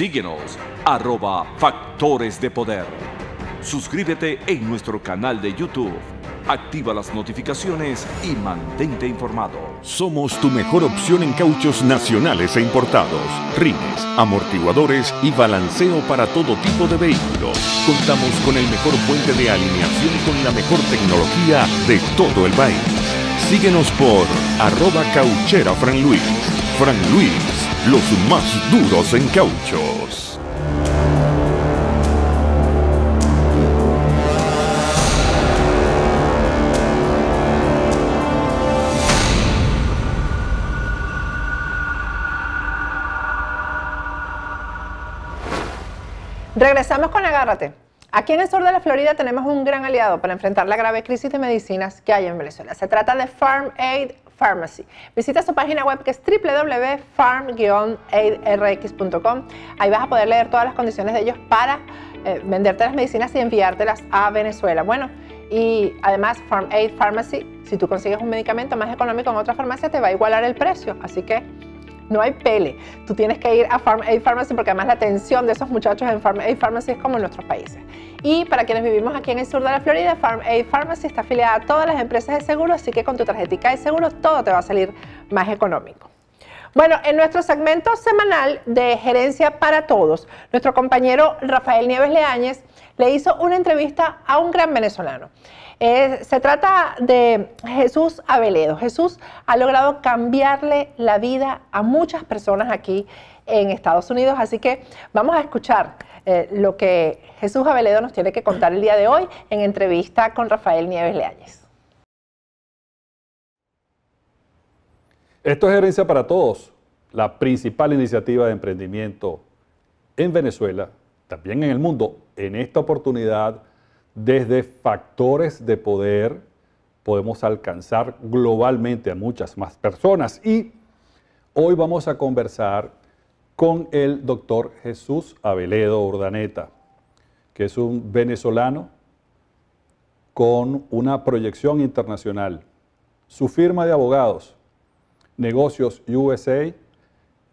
Síguenos arroba Factores de Poder. Suscríbete en nuestro canal de YouTube. Activa las notificaciones y mantente informado. Somos tu mejor opción en cauchos nacionales e importados, rines, amortiguadores y balanceo para todo tipo de vehículos. Contamos con el mejor puente de alineación con la mejor tecnología de todo el país. Síguenos por arroba cauchera Fran Luis los más duros en cauchos. Regresamos con Agárrate. Aquí en el sur de la Florida tenemos un gran aliado para enfrentar la grave crisis de medicinas que hay en Venezuela. Se trata de Farm Aid Pharmacy. Visita su página web que es www.farm-aidrx.com. Ahí vas a poder leer todas las condiciones de ellos para eh, venderte las medicinas y enviártelas a Venezuela. Bueno, y además Farm Aid Pharmacy, si tú consigues un medicamento más económico en otra farmacia, te va a igualar el precio. Así que no hay pele. Tú tienes que ir a Farm Aid Pharmacy porque además la atención de esos muchachos en Farm Aid Pharmacy es como en nuestros países. Y para quienes vivimos aquí en el sur de la Florida, Farm Aid Pharmacy está afiliada a todas las empresas de seguros, así que con tu tarjetita de seguros todo te va a salir más económico. Bueno, en nuestro segmento semanal de Gerencia para Todos, nuestro compañero Rafael Nieves Leáñez le hizo una entrevista a un gran venezolano se trata de Jesús Aveledo. Jesús ha logrado cambiarle la vida a muchas personas aquí en Estados Unidos, así que vamos a escuchar eh, lo que Jesús Aveledo nos tiene que contar el día de hoy en entrevista con Rafael Nieves Lealles. Esto es herencia para Todos, la principal iniciativa de emprendimiento en Venezuela, también en el mundo. En esta oportunidad desde factores de poder podemos alcanzar globalmente a muchas más personas. Y hoy vamos a conversar con el doctor Jesús Aveledo Urdaneta, que es un venezolano con una proyección internacional. Su firma de abogados, Negocios USA,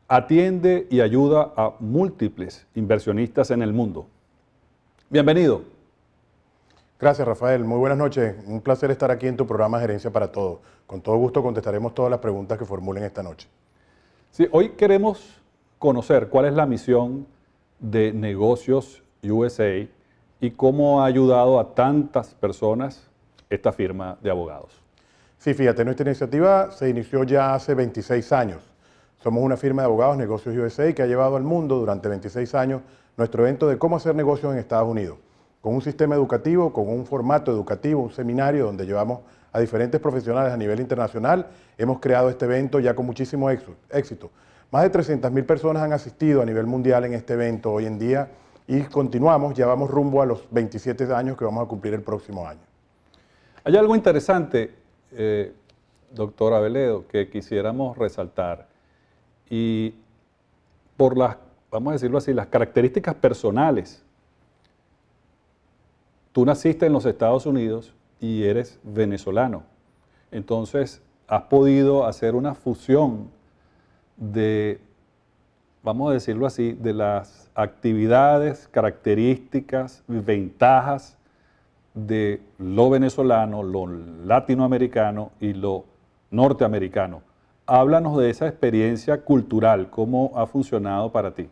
atiende y ayuda a múltiples inversionistas en el mundo. Bienvenido. Gracias, Rafael. Muy buenas noches. Un placer estar aquí en tu programa Gerencia para Todos. Con todo gusto contestaremos todas las preguntas que formulen esta noche. Sí, hoy queremos conocer cuál es la misión de Negocios USA y cómo ha ayudado a tantas personas esta firma de abogados. Sí, fíjate, nuestra iniciativa se inició ya hace 26 años. Somos una firma de abogados Negocios USA que ha llevado al mundo durante 26 años nuestro evento de cómo hacer negocios en Estados Unidos con un sistema educativo, con un formato educativo, un seminario donde llevamos a diferentes profesionales a nivel internacional. Hemos creado este evento ya con muchísimo éxito. Más de 300.000 personas han asistido a nivel mundial en este evento hoy en día y continuamos, ya vamos rumbo a los 27 años que vamos a cumplir el próximo año. Hay algo interesante, eh, doctor Aveledo, que quisiéramos resaltar y por las, vamos a decirlo así, las características personales tú naciste en los Estados Unidos y eres venezolano. Entonces, has podido hacer una fusión de, vamos a decirlo así, de las actividades, características, ventajas de lo venezolano, lo latinoamericano y lo norteamericano. Háblanos de esa experiencia cultural, cómo ha funcionado para ti.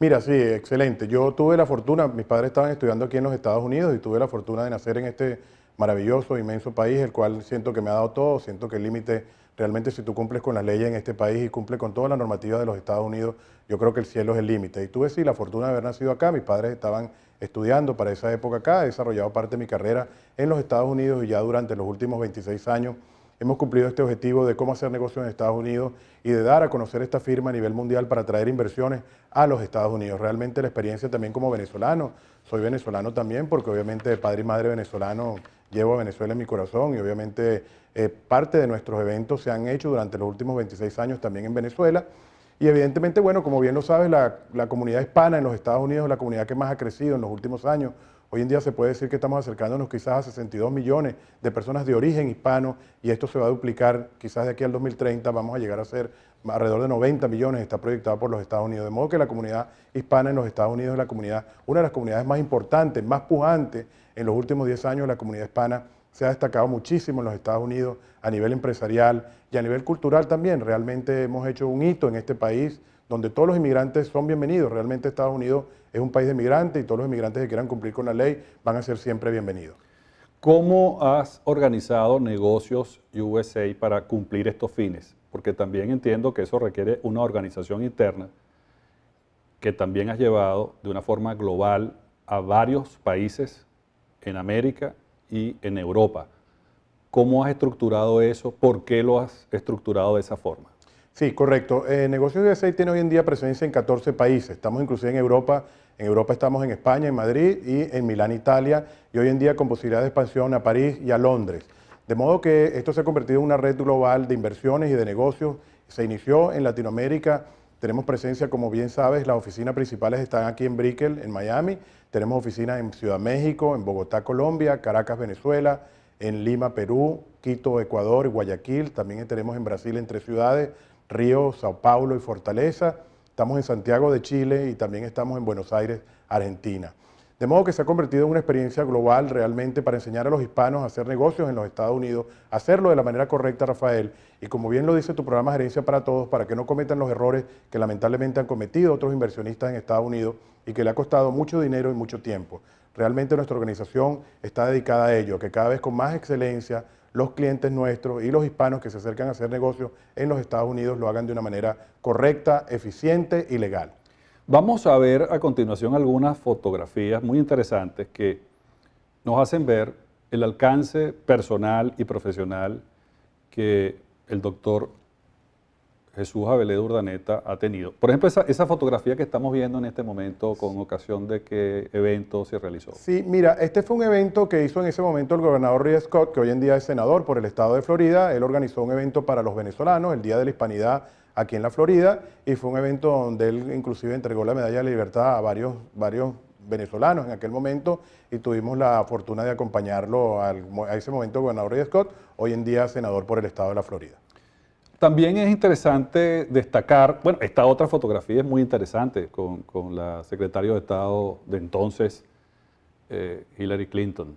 Mira, sí, excelente. Yo tuve la fortuna, mis padres estaban estudiando aquí en los Estados Unidos y tuve la fortuna de nacer en este maravilloso, inmenso país, el cual siento que me ha dado todo, siento que el límite, realmente si tú cumples con las leyes en este país y cumples con toda la normativa de los Estados Unidos, yo creo que el cielo es el límite. Y tuve sí la fortuna de haber nacido acá, mis padres estaban estudiando para esa época acá, he desarrollado parte de mi carrera en los Estados Unidos y ya durante los últimos 26 años hemos cumplido este objetivo de cómo hacer negocios en Estados Unidos y de dar a conocer esta firma a nivel mundial para traer inversiones a los Estados Unidos. Realmente la experiencia también como venezolano, soy venezolano también porque obviamente de padre y madre venezolano llevo a Venezuela en mi corazón y obviamente eh, parte de nuestros eventos se han hecho durante los últimos 26 años también en Venezuela. Y evidentemente, bueno, como bien lo sabes, la, la comunidad hispana en los Estados Unidos es la comunidad que más ha crecido en los últimos años Hoy en día se puede decir que estamos acercándonos quizás a 62 millones de personas de origen hispano y esto se va a duplicar quizás de aquí al 2030, vamos a llegar a ser alrededor de 90 millones, está proyectado por los Estados Unidos. De modo que la comunidad hispana en los Estados Unidos es la comunidad, una de las comunidades más importantes, más pujantes en los últimos 10 años, la comunidad hispana se ha destacado muchísimo en los Estados Unidos a nivel empresarial y a nivel cultural también. Realmente hemos hecho un hito en este país donde todos los inmigrantes son bienvenidos. Realmente Estados Unidos es un país de inmigrantes y todos los inmigrantes que quieran cumplir con la ley van a ser siempre bienvenidos. ¿Cómo has organizado negocios USA para cumplir estos fines? Porque también entiendo que eso requiere una organización interna que también has llevado de una forma global a varios países en América y en Europa. ¿Cómo has estructurado eso? ¿Por qué lo has estructurado de esa forma? Sí, correcto. Eh, negocios de aceite tiene hoy en día presencia en 14 países. Estamos inclusive en Europa. En Europa estamos en España, en Madrid y en Milán, Italia. Y hoy en día con posibilidad de expansión a París y a Londres. De modo que esto se ha convertido en una red global de inversiones y de negocios. Se inició en Latinoamérica. Tenemos presencia, como bien sabes, las oficinas principales están aquí en Brickell, en Miami. Tenemos oficinas en Ciudad México, en Bogotá, Colombia, Caracas, Venezuela, en Lima, Perú, Quito, Ecuador, y Guayaquil. También tenemos en Brasil en tres ciudades. Río, Sao Paulo y Fortaleza. Estamos en Santiago de Chile y también estamos en Buenos Aires, Argentina. De modo que se ha convertido en una experiencia global realmente para enseñar a los hispanos a hacer negocios en los Estados Unidos, hacerlo de la manera correcta, Rafael. Y como bien lo dice tu programa Gerencia para Todos, para que no cometan los errores que lamentablemente han cometido otros inversionistas en Estados Unidos y que le ha costado mucho dinero y mucho tiempo. Realmente nuestra organización está dedicada a ello, que cada vez con más excelencia, los clientes nuestros y los hispanos que se acercan a hacer negocios en los Estados Unidos lo hagan de una manera correcta, eficiente y legal. Vamos a ver a continuación algunas fotografías muy interesantes que nos hacen ver el alcance personal y profesional que el doctor Jesús de Urdaneta ha tenido. Por ejemplo, esa, fotografía que estamos viendo en este momento, con ocasión de qué evento se realizó. Sí, mira, este fue un evento que hizo en ese momento el gobernador Ria Scott, que hoy en día es senador por el estado de Florida. Él organizó un evento para los venezolanos, el Día de la Hispanidad aquí en la Florida, y fue un evento donde él inclusive entregó la medalla de libertad a varios, venezolanos en aquel momento y tuvimos la fortuna de acompañarlo a ese momento gobernador Ray Scott, hoy en día senador por el estado de la Florida. También es interesante destacar, bueno, esta otra fotografía es muy interesante con, la secretaria de Estado de entonces, eh, Hillary Clinton.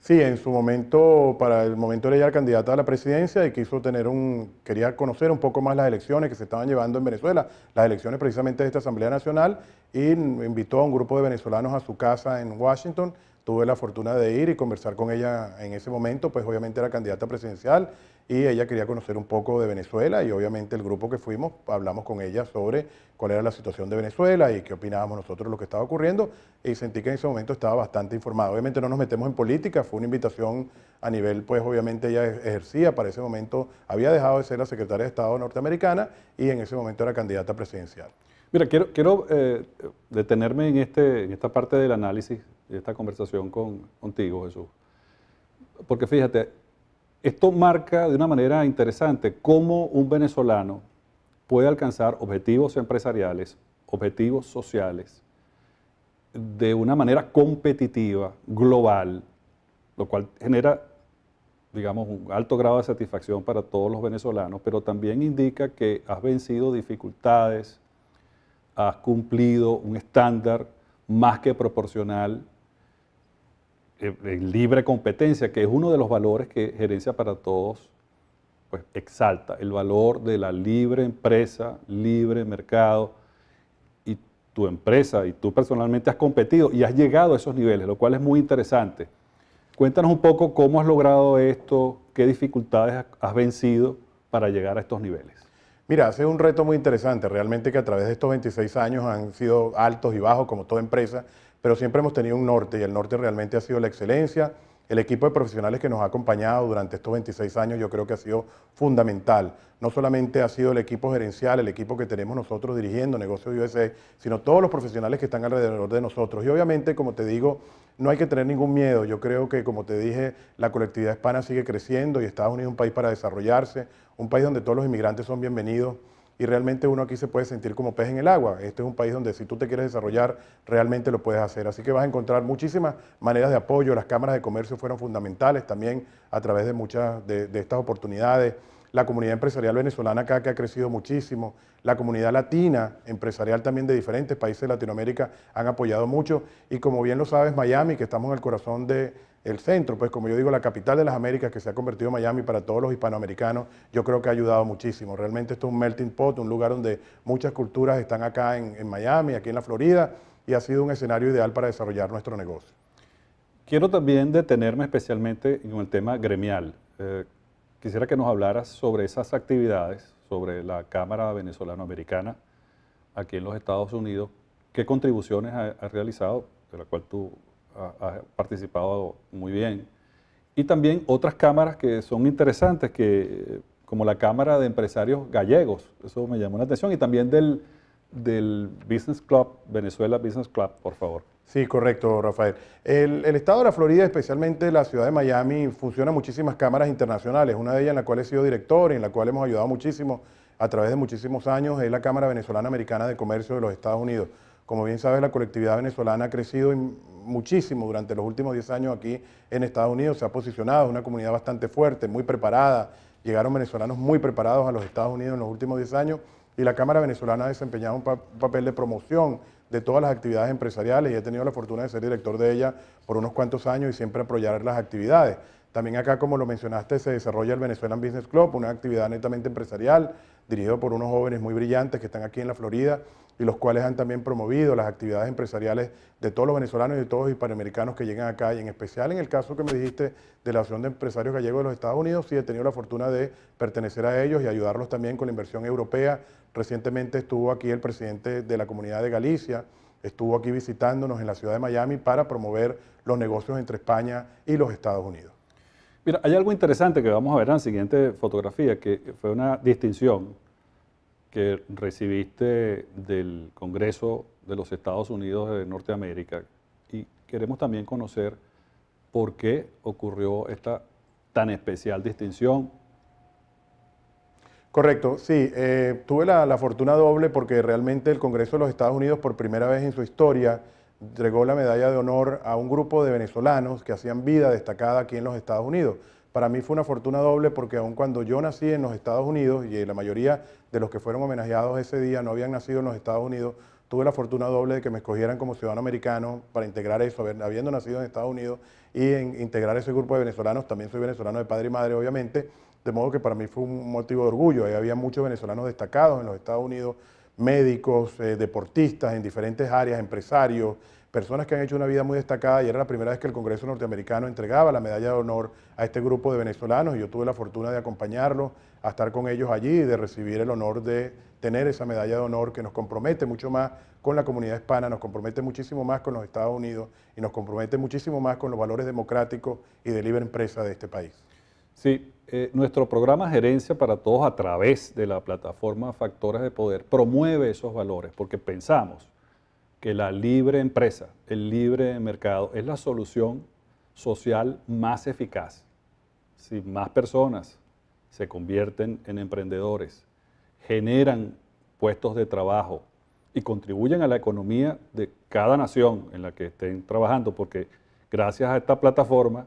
Sí, en su momento, para el momento de ella candidata a la presidencia y quiso tener un, quería conocer un poco más las elecciones que se estaban llevando en Venezuela, las elecciones precisamente de esta Asamblea Nacional, y invitó a un grupo de venezolanos a su casa en Washington tuve la fortuna de ir y conversar con ella en ese momento, pues obviamente era candidata presidencial y ella quería conocer un poco de Venezuela y obviamente el grupo que fuimos hablamos con ella sobre cuál era la situación de Venezuela y qué opinábamos nosotros de lo que estaba ocurriendo y sentí que en ese momento estaba bastante informada. Obviamente no nos metemos en política, fue una invitación a nivel, pues obviamente ella ejercía, para ese momento había dejado de ser la secretaria de Estado norteamericana y en ese momento era candidata presidencial. Mira, quiero, quiero eh, detenerme en, este, en esta parte del análisis esta conversación con, contigo, Jesús. Porque fíjate, esto marca de una manera interesante cómo un venezolano puede alcanzar objetivos empresariales, objetivos sociales, de una manera competitiva, global, lo cual genera, digamos, un alto grado de satisfacción para todos los venezolanos, pero también indica que has vencido dificultades, has cumplido un estándar más que proporcional eh, libre competencia, que es uno de los valores que Gerencia para Todos pues, exalta, el valor de la libre empresa, libre mercado, y tu empresa y tú personalmente has competido y has llegado a esos niveles, lo cual es muy interesante. Cuéntanos un poco cómo has logrado esto, qué dificultades has vencido para llegar a estos niveles. Mira, ha un reto muy interesante, realmente que a través de estos 26 años han sido altos y bajos como toda empresa, pero siempre hemos tenido un norte y el norte realmente ha sido la excelencia. El equipo de profesionales que nos ha acompañado durante estos 26 años yo creo que ha sido fundamental. No solamente ha sido el equipo gerencial, el equipo que tenemos nosotros dirigiendo Negocios USA, sino todos los profesionales que están alrededor de nosotros. Y obviamente, como te digo, no hay que tener ningún miedo. Yo creo que, como te dije, la colectividad hispana sigue creciendo y Estados Unidos es un país para desarrollarse, un país donde todos los inmigrantes son bienvenidos y realmente uno aquí se puede sentir como pez en el agua. Este es un país donde si tú te quieres desarrollar, realmente lo puedes hacer. Así que vas a encontrar muchísimas maneras de apoyo. Las cámaras de comercio fueron fundamentales también a través de muchas de, estas oportunidades. La comunidad empresarial venezolana acá que ha crecido muchísimo, la comunidad latina empresarial también de diferentes países de Latinoamérica han apoyado mucho y como bien lo sabes Miami, que estamos en el corazón de, el centro, pues como yo digo, la capital de las Américas que se ha convertido en Miami para todos los hispanoamericanos, yo creo que ha ayudado muchísimo. Realmente esto es un melting pot, un lugar donde muchas culturas están acá en, Miami, aquí en la Florida, y ha sido un escenario ideal para desarrollar nuestro negocio. Quiero también detenerme especialmente en el tema gremial. Eh, quisiera que nos hablaras sobre esas actividades, sobre la Cámara Venezolano-Americana aquí en los Estados Unidos, qué contribuciones ha realizado, de la cual tú ha, participado muy bien. Y también otras cámaras que son interesantes, que, como la Cámara de Empresarios Gallegos, eso me llamó la atención, y también del, del Business Club, Venezuela Business Club, por favor. Sí, correcto, Rafael. El, el, estado de la Florida, especialmente la ciudad de Miami, funciona muchísimas cámaras internacionales. Una de ellas en la cual he sido director y en la cual hemos ayudado muchísimo a través de muchísimos años es la Cámara Venezolana Americana de Comercio de los Estados Unidos. Como bien sabes, la colectividad venezolana ha crecido muchísimo durante los últimos 10 años aquí en Estados Unidos, se ha posicionado, una comunidad bastante fuerte, muy preparada. Llegaron venezolanos muy preparados a los Estados Unidos en los últimos 10 años y la Cámara venezolana ha desempeñado un papel de promoción de todas las actividades empresariales y he tenido la fortuna de ser director de ella por unos cuantos años y siempre apoyar las actividades. También acá, como lo mencionaste, se desarrolla el Venezuelan Business Club, una actividad netamente empresarial dirigido por unos jóvenes muy brillantes que están aquí en la Florida y los cuales han también promovido las actividades empresariales de todos los venezolanos y de todos los hispanoamericanos que llegan acá, y en especial en el caso que me dijiste de la Asociación de Empresarios Gallegos de los Estados Unidos, sí he tenido la fortuna de pertenecer a ellos y ayudarlos también con la inversión europea, Recientemente estuvo aquí el presidente de la comunidad de Galicia, estuvo aquí visitándonos en la ciudad de Miami para promover los negocios entre España y los Estados Unidos. Mira, hay algo interesante que vamos a ver en la siguiente fotografía, que fue una distinción que recibiste del Congreso de los Estados Unidos de Norteamérica. Y queremos también conocer por qué ocurrió esta tan especial distinción, Correcto, sí. Eh, tuve la, fortuna doble porque realmente el Congreso de los Estados Unidos, por primera vez en su historia, entregó la medalla de honor a un grupo de venezolanos que hacían vida destacada aquí en los Estados Unidos. Para mí fue una fortuna doble porque aun cuando yo nací en los Estados Unidos y eh, la mayoría de los que fueron homenajeados ese día no habían nacido en los Estados Unidos, tuve la fortuna doble de que me escogieran como ciudadano americano para integrar eso, habiendo nacido en Estados Unidos y en integrar ese grupo de venezolanos, también soy venezolano de padre y madre obviamente, de modo que para mí fue un motivo de orgullo. Ahí había muchos venezolanos destacados en los Estados Unidos, médicos, eh, deportistas en diferentes áreas, empresarios, personas que han hecho una vida muy destacada y era la primera vez que el Congreso norteamericano entregaba la medalla de honor a este grupo de venezolanos y yo tuve la fortuna de acompañarlos, a estar con ellos allí y de recibir el honor de tener esa medalla de honor que nos compromete mucho más con la comunidad hispana, nos compromete muchísimo más con los Estados Unidos y nos compromete muchísimo más con los valores democráticos y de libre empresa de este país. Sí, eh, nuestro programa Gerencia para Todos a través de la plataforma Factores de Poder promueve esos valores porque pensamos que la libre empresa, el libre mercado es la solución social más eficaz. Si más personas se convierten en emprendedores, generan puestos de trabajo y contribuyen a la economía de cada nación en la que estén trabajando, porque gracias a esta plataforma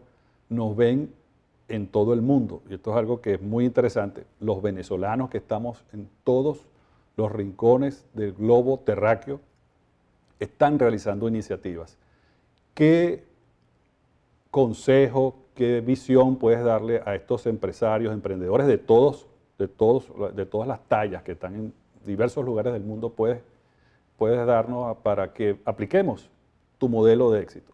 nos ven en todo el mundo. Y esto es algo que es muy interesante. Los venezolanos que estamos en todos los rincones del globo terráqueo están realizando iniciativas. ¿Qué consejo, qué visión puedes darle a estos empresarios, emprendedores de todos, de todos, de todas las tallas que están en diversos lugares del mundo puedes, puedes darnos para que apliquemos tu modelo de éxito?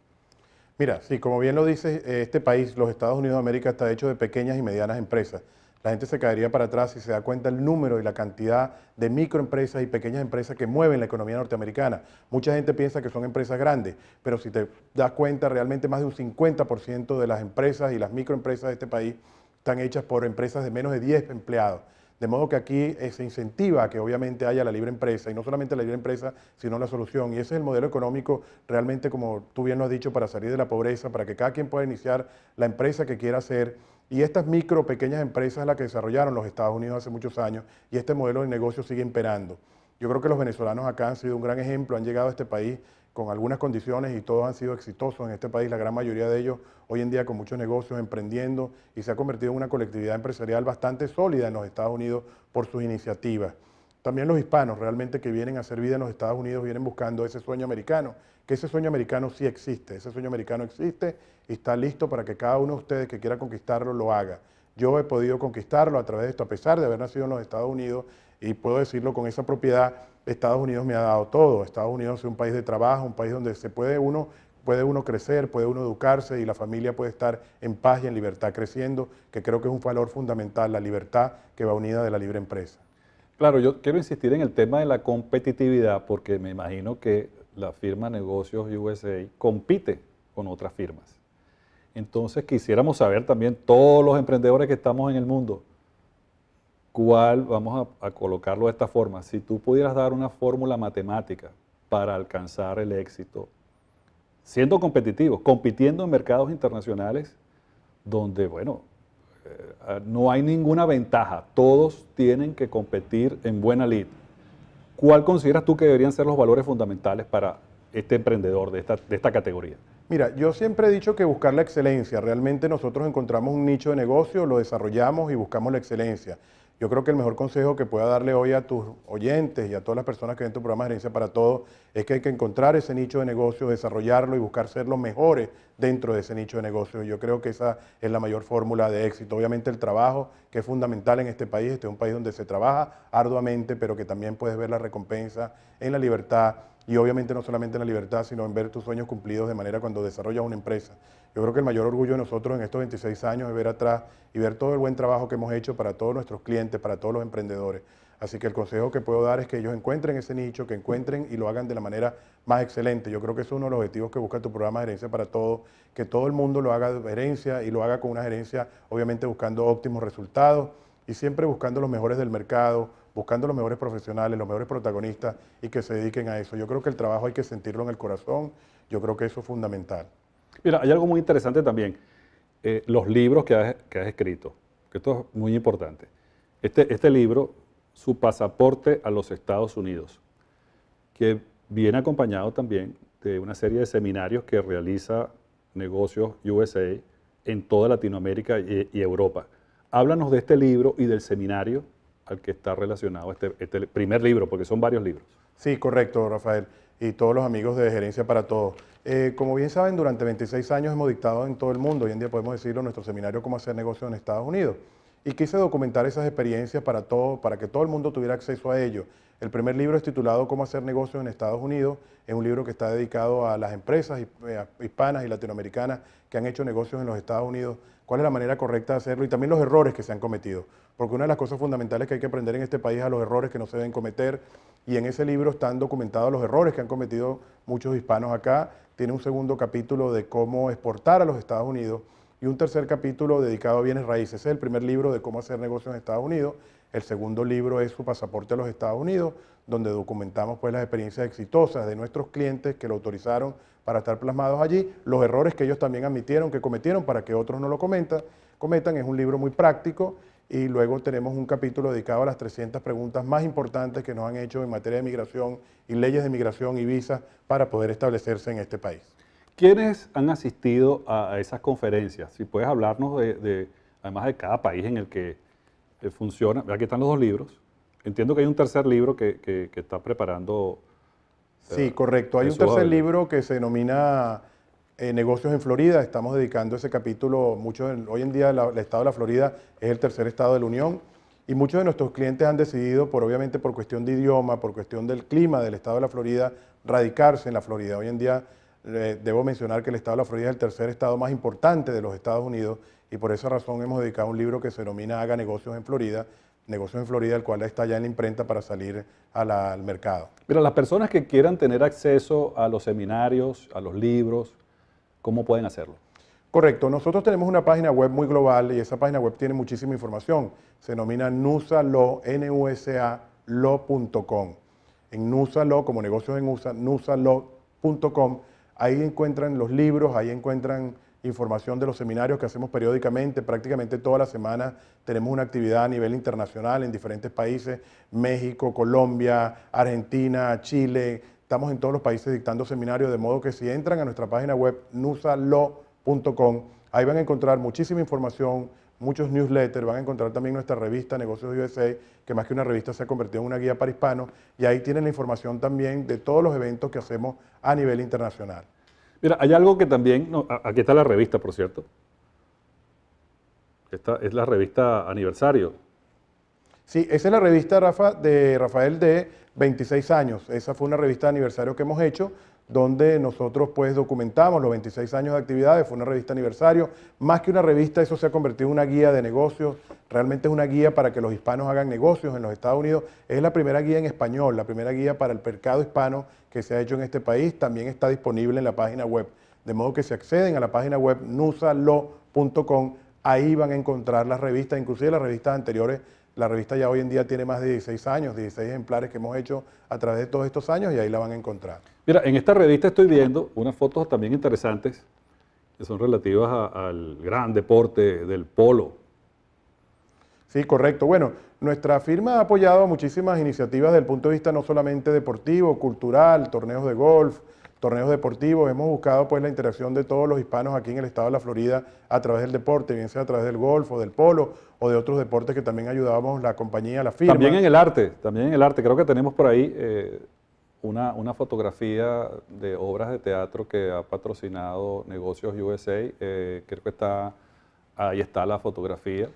Mira, sí, como bien lo dices, eh, este país, los Estados Unidos de América, está hecho de pequeñas y medianas empresas. La gente se caería para atrás si se da cuenta el número y la cantidad de microempresas y pequeñas empresas que mueven la economía norteamericana. Mucha gente piensa que son empresas grandes, pero si te das cuenta, realmente más de un 50% de las empresas y las microempresas de este país están hechas por empresas de menos de 10 empleados. De modo que aquí eh, se incentiva que obviamente haya la libre empresa, y no solamente la libre empresa, sino la solución. Y ese es el modelo económico realmente, como tú bien lo has dicho, para salir de la pobreza, para que cada quien pueda iniciar la empresa que quiera hacer. Y estas micro, pequeñas empresas es la que desarrollaron los Estados Unidos hace muchos años, y este modelo de negocio sigue imperando. Yo creo que los venezolanos acá han sido un gran ejemplo, han llegado a este país con algunas condiciones y todos han sido exitosos en este país, la gran mayoría de ellos hoy en día con muchos negocios, emprendiendo y se ha convertido en una colectividad empresarial bastante sólida en los Estados Unidos por sus iniciativas. También los hispanos realmente que vienen a hacer vida en los Estados Unidos vienen buscando ese sueño americano, que ese sueño americano sí existe, ese sueño americano existe y está listo para que cada uno de ustedes que quiera conquistarlo lo haga. Yo he podido conquistarlo a través de esto, a pesar de haber nacido en los Estados Unidos, y puedo decirlo con esa propiedad Estados Unidos me ha dado todo. Estados Unidos es un país de trabajo, un país donde se puede uno, puede uno crecer, puede uno educarse y la familia puede estar en paz y en libertad creciendo, que creo que es un valor fundamental, la libertad que va unida de la libre empresa. Claro, yo quiero insistir en el tema de la competitividad porque me imagino que la firma Negocios USA compite con otras firmas. Entonces quisiéramos saber también todos los emprendedores que estamos en el mundo, cual vamos a, colocarlo de esta forma. Si tú pudieras dar una fórmula matemática para alcanzar el éxito, siendo competitivos, compitiendo en mercados internacionales donde, bueno, eh, no hay ninguna ventaja, todos tienen que competir en buena lid. ¿Cuál consideras tú que deberían ser los valores fundamentales para este emprendedor de esta, de esta categoría? Mira, yo siempre he dicho que buscar la excelencia. Realmente nosotros encontramos un nicho de negocio, lo desarrollamos y buscamos la excelencia. Yo creo que el mejor consejo que pueda darle hoy a tus oyentes y a todas las personas que ven tu programa de Gerencia para Todos es que hay que encontrar ese nicho de negocio, desarrollarlo y buscar ser los mejores dentro de ese nicho de negocio. Yo creo que esa es la mayor fórmula de éxito. Obviamente el trabajo, que es fundamental en este país, este es un país donde se trabaja arduamente, pero que también puedes ver la recompensa en la libertad y obviamente no solamente en la libertad, sino en ver tus sueños cumplidos de manera cuando desarrollas una empresa. Yo creo que el mayor orgullo de nosotros en estos 26 años es ver atrás y ver todo el buen trabajo que hemos hecho para todos nuestros clientes, para todos los emprendedores. Así que el consejo que puedo dar es que ellos encuentren ese nicho, que encuentren y lo hagan de la manera más excelente. Yo creo que es uno de los objetivos que busca tu programa de Gerencia para Todos, que todo el mundo lo haga de gerencia y lo haga con una gerencia, obviamente buscando óptimos resultados y siempre buscando los mejores del mercado, buscando los mejores profesionales, los mejores protagonistas y que se dediquen a eso. Yo creo que el trabajo hay que sentirlo en el corazón, yo creo que eso es fundamental. Mira, hay algo muy interesante también, eh, los libros que has, que has, escrito, que esto es muy importante. Este, este libro, Su pasaporte a los Estados Unidos, que viene acompañado también de una serie de seminarios que realiza Negocios USA en toda Latinoamérica y, y Europa. Háblanos de este libro y del seminario al que está relacionado este, este, primer libro, porque son varios libros. Sí, correcto, Rafael, y todos los amigos de Gerencia para Todos. Eh, como bien saben, durante 26 años hemos dictado en todo el mundo, hoy en día podemos decirlo, nuestro seminario Cómo hacer negocios en Estados Unidos. Y quise documentar esas experiencias para, todo, para que todo el mundo tuviera acceso a ello el primer libro es titulado Cómo hacer negocios en Estados Unidos. Es un libro que está dedicado a las empresas eh, hispanas y latinoamericanas que han hecho negocios en los Estados Unidos, cuál es la manera correcta de hacerlo y también los errores que se han cometido. Porque una de las cosas fundamentales que hay que aprender en este país es a los errores que no se deben cometer. Y en ese libro están documentados los errores que han cometido muchos hispanos acá. Tiene un segundo capítulo de cómo exportar a los Estados Unidos y un tercer capítulo dedicado a bienes raíces. es el primer libro de cómo hacer negocios en Estados Unidos. El segundo libro es Su pasaporte a los Estados Unidos, donde documentamos pues, las experiencias exitosas de nuestros clientes que lo autorizaron para estar plasmados allí, los errores que ellos también admitieron que cometieron para que otros no lo cometan. Es un libro muy práctico y luego tenemos un capítulo dedicado a las 300 preguntas más importantes que nos han hecho en materia de migración y leyes de migración y visas para poder establecerse en este país. ¿Quiénes han asistido a esas conferencias? Si puedes hablarnos de además de cada país en el que eh, funciona. Aquí están los dos libros. Entiendo que hay un tercer libro que, está preparando. Eh, sí, correcto. Hay un tercer libro que se denomina eh, Negocios en Florida. Estamos dedicando ese capítulo. mucho hoy en día el estado de la Florida es el tercer estado de la Unión. Y muchos de nuestros clientes han decidido, por obviamente por cuestión de idioma, por cuestión del clima del estado de la Florida, radicarse en la Florida. Hoy en día debo mencionar que el estado de la Florida es el tercer estado más importante de los Estados Unidos y por esa razón hemos dedicado un libro que se denomina Haga negocios en Florida, negocios en Florida, el cual está ya en la imprenta para salir al mercado. Mira, las personas que quieran tener acceso a los seminarios, a los libros, ¿cómo pueden hacerlo? Correcto, nosotros tenemos una página web muy global y esa página web tiene muchísima información. Se denomina nusalo, lo.com. En nusalo, como negocios en USA, nusalo.com. Ahí encuentran los libros, ahí encuentran información de los seminarios que hacemos periódicamente. Prácticamente toda la semana tenemos una actividad a nivel internacional en diferentes países, México, Colombia, Argentina, Chile. Estamos en todos los países dictando seminarios, de modo que si entran a nuestra página web nusalo.com, ahí van a encontrar muchísima información, muchos newsletters, van a encontrar también nuestra revista Negocios USA, que más que una revista se ha convertido en una guía para hispanos, y ahí tienen la información también de todos los eventos que hacemos a nivel internacional. Mira, hay algo que también, aquí está la revista, por cierto. Esta es la revista Aniversario. Sí, esa es la revista Rafa, de Rafael de 26 años. Esa fue una revista de aniversario que hemos hecho donde nosotros pues documentamos los 26 años de actividades, fue una revista aniversario, más que una revista, eso se ha convertido en una guía de negocios, realmente es una guía para que los hispanos hagan negocios en los Estados Unidos, es la primera guía en español, la primera guía para el mercado hispano que se ha hecho en este país, también está disponible en la página web, de modo que si acceden a la página web nusalo.com, ahí van a encontrar las revistas, inclusive las revistas anteriores la revista ya hoy en día tiene más de 16 años, 16 ejemplares que hemos hecho a través de todos estos años y ahí la van a encontrar. Mira, en esta revista estoy viendo unas fotos también interesantes que son relativas al gran deporte del polo. Sí, correcto. Bueno, nuestra firma ha apoyado muchísimas iniciativas desde el punto de vista no solamente deportivo, cultural, torneos de golf, torneos deportivos, hemos buscado pues la interacción de todos los hispanos aquí en el estado de la Florida a través del deporte, bien sea a través del golf o del polo o de otros deportes que también ayudábamos la compañía, la firma. También en el arte, también en el arte, creo que tenemos por ahí eh, una, una, fotografía de obras de teatro que ha patrocinado Negocios USA, eh, creo que está, ahí está la fotografía.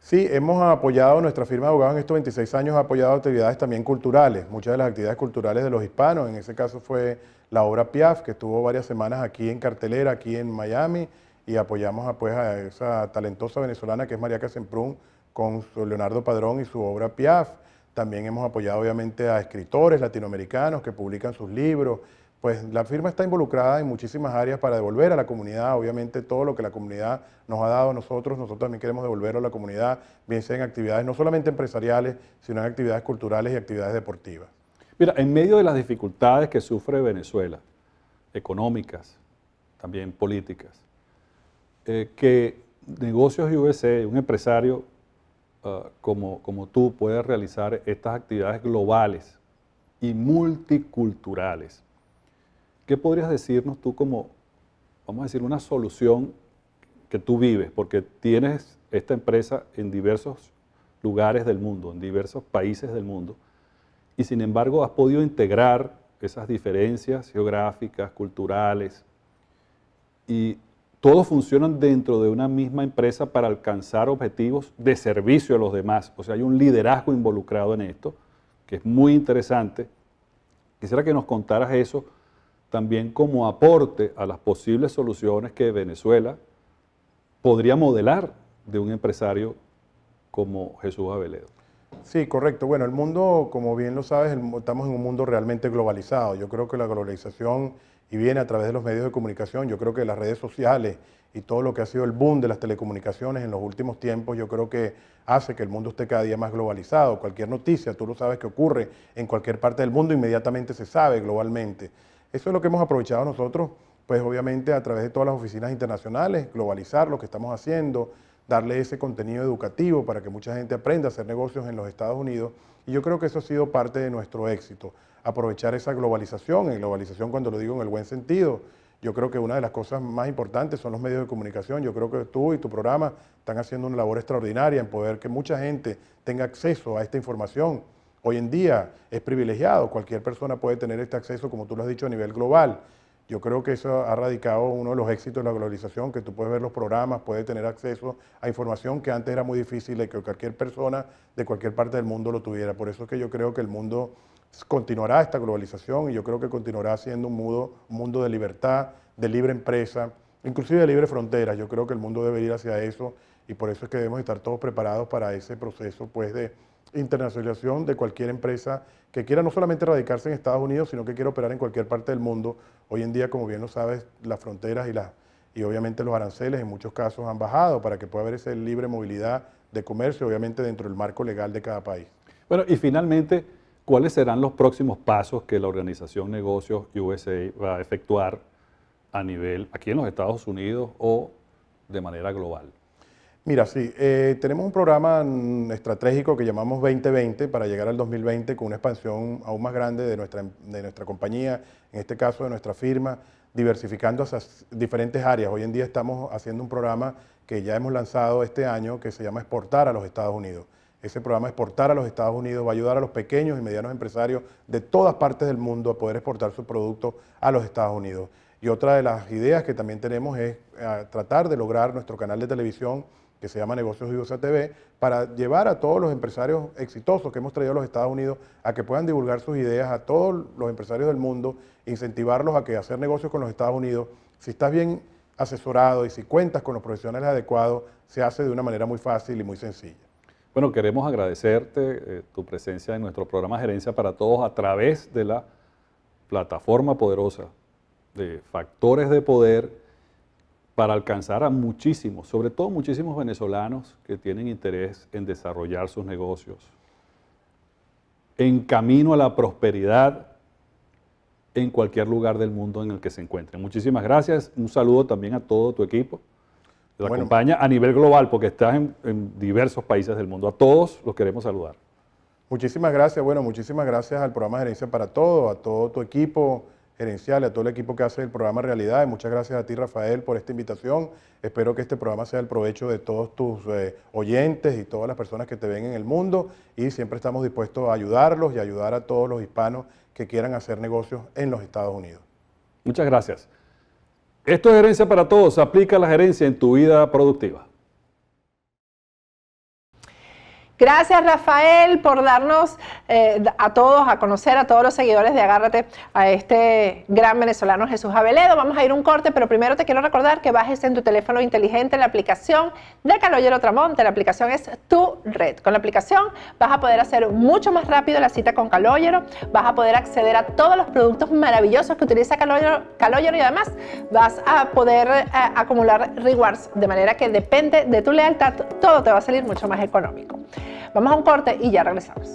Sí, hemos apoyado, nuestra firma de abogados en estos 26 años ha apoyado actividades también culturales, muchas de las actividades culturales de los hispanos, en ese caso fue la obra Piaf, que estuvo varias semanas aquí en cartelera, aquí en Miami, y apoyamos a, pues, esa talentosa venezolana que es María Casemprún con Leonardo Padrón y su obra Piaf. También hemos apoyado obviamente a escritores latinoamericanos que publican sus libros, pues la firma está involucrada en muchísimas áreas para devolver a la comunidad, obviamente todo lo que la comunidad nos ha dado a nosotros, nosotros también queremos devolverlo a la comunidad, bien sea en actividades no solamente empresariales, sino en actividades culturales y actividades deportivas. Mira, en medio de las dificultades que sufre Venezuela, económicas, también políticas, eh, que Negocios USA, un empresario ah, como, como tú, puede realizar estas actividades globales y multiculturales ¿Qué podrías decirnos tú como, vamos a decir, una solución que tú vives? Porque tienes esta empresa en diversos lugares del mundo, en diversos países del mundo, y sin embargo has podido integrar esas diferencias geográficas, culturales, y todos funcionan dentro de una misma empresa para alcanzar objetivos de servicio a los demás. O sea, hay un liderazgo involucrado en esto, que es muy interesante. Quisiera que nos contaras eso también como aporte a las posibles soluciones que Venezuela podría modelar de un empresario como Jesús Aveledo. Sí, correcto. Bueno, el mundo, como bien lo sabes, estamos en un mundo realmente globalizado. Yo creo que la globalización, y viene a través de los medios de comunicación, yo creo que las redes sociales y todo lo que ha sido el boom de las telecomunicaciones en los últimos tiempos, yo creo que hace que el mundo esté cada día más globalizado. Cualquier noticia, tú lo sabes que ocurre en cualquier parte del mundo, inmediatamente se sabe globalmente. Eso es lo que hemos aprovechado nosotros, pues obviamente a través de todas las oficinas internacionales, globalizar lo que estamos haciendo, darle ese contenido educativo para que mucha gente aprenda a hacer negocios en los Estados Unidos. Y yo creo que eso ha sido parte de nuestro éxito, aprovechar esa globalización, en globalización cuando lo digo en el buen sentido, yo creo que una de las cosas más importantes son los medios de comunicación. Yo creo que tú y tu programa están haciendo una labor extraordinaria en poder que mucha gente tenga acceso a esta información. Hoy en día es privilegiado, cualquier persona puede tener este acceso, como tú lo has dicho, a nivel global. Yo creo que eso ha radicado uno de los éxitos de la globalización, que tú puedes ver los programas, puedes tener acceso a información que antes era muy difícil de que cualquier persona de cualquier parte del mundo lo tuviera. Por eso es que yo creo que el mundo continuará esta globalización y yo creo que continuará siendo un mundo, de libertad, de libre empresa, inclusive de libre frontera. Yo creo que el mundo debe ir hacia eso y por eso es que debemos estar todos preparados para ese proceso pues, de internacionalización de cualquier empresa que quiera no solamente radicarse en Estados Unidos, sino que quiera operar en cualquier parte del mundo. Hoy en día, como bien lo sabes, las fronteras y, las, y obviamente los aranceles en muchos casos han bajado para que pueda haber esa libre movilidad de comercio, obviamente dentro del marco legal de cada país. Bueno, y finalmente, ¿cuáles serán los próximos pasos que la organización Negocios USA va a efectuar a nivel aquí en los Estados Unidos o de manera global? Mira, sí, eh, tenemos un programa estratégico que llamamos 2020 para llegar al 2020 con una expansión aún más grande de nuestra, compañía, en este caso de nuestra firma, diversificando esas diferentes áreas. Hoy en día estamos haciendo un programa que ya hemos lanzado este año que se llama Exportar a los Estados Unidos. Ese programa Exportar a los Estados Unidos va a ayudar a los pequeños y medianos empresarios de todas partes del mundo a poder exportar su producto a los Estados Unidos. Y otra de las ideas que también tenemos es eh, tratar de lograr nuestro canal de televisión que se llama Negocios USA TV, para llevar a todos los empresarios exitosos que hemos traído a los Estados Unidos a que puedan divulgar sus ideas a todos los empresarios del mundo, incentivarlos a que hacer negocios con los Estados Unidos. Si estás bien asesorado y si cuentas con los profesionales adecuados, se hace de una manera muy fácil y muy sencilla. Bueno, queremos agradecerte eh, tu presencia en nuestro programa Gerencia para Todos a través de la plataforma poderosa de factores de poder para alcanzar a muchísimos, sobre todo muchísimos venezolanos que tienen interés en desarrollar sus negocios, en camino a la prosperidad en cualquier lugar del mundo en el que se encuentren. Muchísimas gracias, un saludo también a todo tu equipo que te acompaña a nivel global, porque estás en, diversos países del mundo. A todos los queremos saludar. Muchísimas gracias, bueno, muchísimas gracias al programa Gerencia para Todo, a todo tu equipo, gerencial, a todo el equipo que hace el programa realidad. muchas gracias a ti, Rafael, por esta invitación. Espero que este programa sea el provecho de todos tus eh, oyentes y todas las personas que te ven en el mundo. Y siempre estamos dispuestos a ayudarlos y ayudar a todos los hispanos que quieran hacer negocios en los Estados Unidos. Muchas gracias. Esto es Gerencia para Todos. Aplica la gerencia en tu vida productiva. Gracias Rafael por darnos eh, a todos a conocer, a todos los seguidores de Agárrate, a este gran venezolano Jesús Aveledo. Vamos a ir un corte, pero primero te quiero recordar que bajes en tu teléfono inteligente la aplicación de Caloyero Tramonte. La aplicación es tu red. Con la aplicación vas a poder hacer mucho más rápido la cita con Caloyero, vas a poder acceder a todos los productos maravillosos que utiliza Caloyero, Caloyero y además vas a poder eh, acumular rewards de manera que depende de tu lealtad, todo te va a salir mucho más económico. Vamos a un corte y ya regresamos.